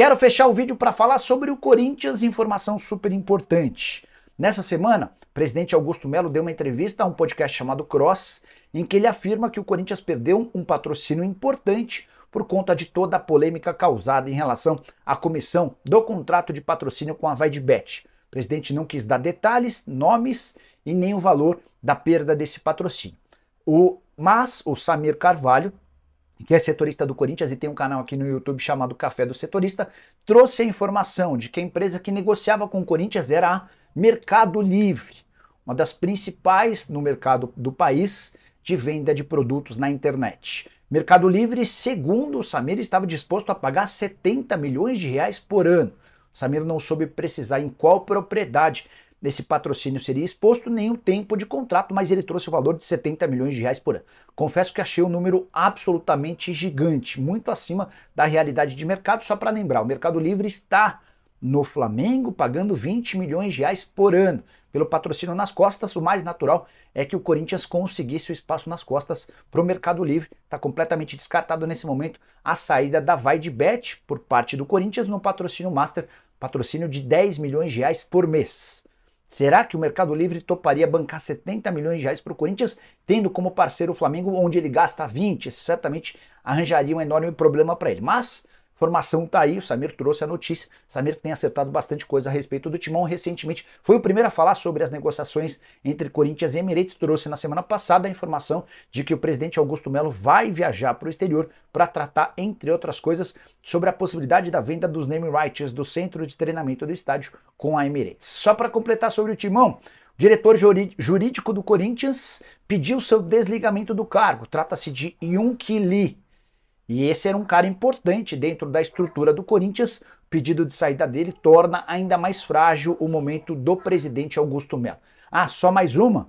Quero fechar o vídeo para falar sobre o Corinthians, informação super importante. Nessa semana, o presidente Augusto Melo deu uma entrevista a um podcast chamado Cross, em que ele afirma que o Corinthians perdeu um patrocínio importante por conta de toda a polêmica causada em relação à comissão do contrato de patrocínio com a Vaidbet. O presidente não quis dar detalhes, nomes e nem o valor da perda desse patrocínio. O, mas o Samir Carvalho, que é setorista do Corinthians e tem um canal aqui no YouTube chamado Café do Setorista, trouxe a informação de que a empresa que negociava com o Corinthians era a Mercado Livre, uma das principais no mercado do país de venda de produtos na internet. Mercado Livre, segundo o Samir, estava disposto a pagar 70 milhões de reais por ano. O Samir não soube precisar em qual propriedade, desse patrocínio seria exposto nem o tempo de contrato, mas ele trouxe o valor de 70 milhões de reais por ano. Confesso que achei o um número absolutamente gigante, muito acima da realidade de mercado. Só para lembrar, o Mercado Livre está no Flamengo pagando 20 milhões de reais por ano pelo patrocínio nas costas. O mais natural é que o Corinthians conseguisse o espaço nas costas para o Mercado Livre. Está completamente descartado nesse momento a saída da Vai de Bet por parte do Corinthians no patrocínio Master, patrocínio de 10 milhões de reais por mês. Será que o Mercado Livre toparia bancar 70 milhões de reais para o Corinthians, tendo como parceiro o Flamengo, onde ele gasta 20? Isso certamente arranjaria um enorme problema para ele. Mas Formação tá aí, o Samir trouxe a notícia. O Samir tem acertado bastante coisa a respeito do Timão recentemente. Foi o primeiro a falar sobre as negociações entre Corinthians e Emirates. Trouxe na semana passada a informação de que o presidente Augusto Melo vai viajar para o exterior para tratar, entre outras coisas, sobre a possibilidade da venda dos name rights do centro de treinamento do estádio com a Emirates. Só para completar sobre o Timão, diretor jurídico do Corinthians pediu seu desligamento do cargo. Trata-se de Yun Lee, e esse era um cara importante dentro da estrutura do Corinthians. O pedido de saída dele torna ainda mais frágil o momento do presidente Augusto Melo. Ah, só mais uma.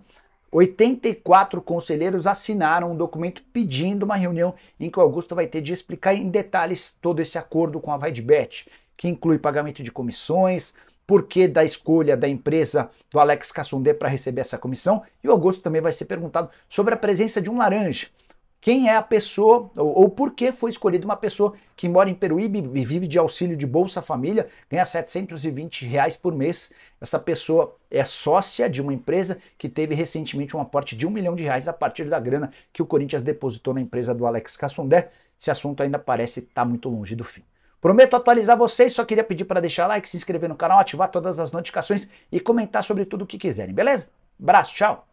84 conselheiros assinaram um documento pedindo uma reunião em que o Augusto vai ter de explicar em detalhes todo esse acordo com a Vaidbet, que inclui pagamento de comissões, porquê da escolha da empresa do Alex Cassundê para receber essa comissão, e o Augusto também vai ser perguntado sobre a presença de um laranja quem é a pessoa ou, ou, por que foi escolhida uma pessoa que mora em Peruíbe e vive de auxílio de Bolsa Família, ganha 720 reais por mês. Essa pessoa é sócia de uma empresa que teve recentemente um aporte de um milhão de reais a partir da grana que o Corinthians depositou na empresa do Alex Cassondé. Esse assunto ainda parece estar tá muito longe do fim. Prometo atualizar vocês, só queria pedir para deixar like, se inscrever no canal, ativar todas as notificações e comentar sobre tudo o que quiserem, beleza? Abraço, tchau!